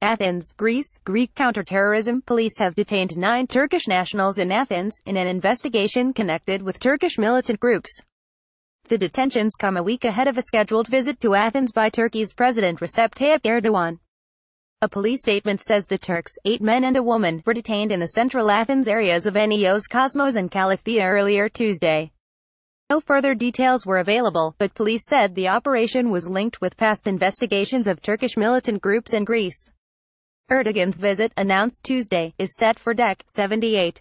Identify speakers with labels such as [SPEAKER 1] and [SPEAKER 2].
[SPEAKER 1] Athens, Greece, Greek counterterrorism police have detained nine Turkish nationals in Athens, in an investigation connected with Turkish militant groups. The detentions come a week ahead of a scheduled visit to Athens by Turkey's President Recep Tayyip Erdogan. A police statement says the Turks, eight men and a woman, were detained in the central Athens areas of Enios Kosmos and Kalithea earlier Tuesday. No further details were available, but police said the operation was linked with past investigations of Turkish militant groups in Greece. Erdogan's visit, announced Tuesday, is set for deck 78.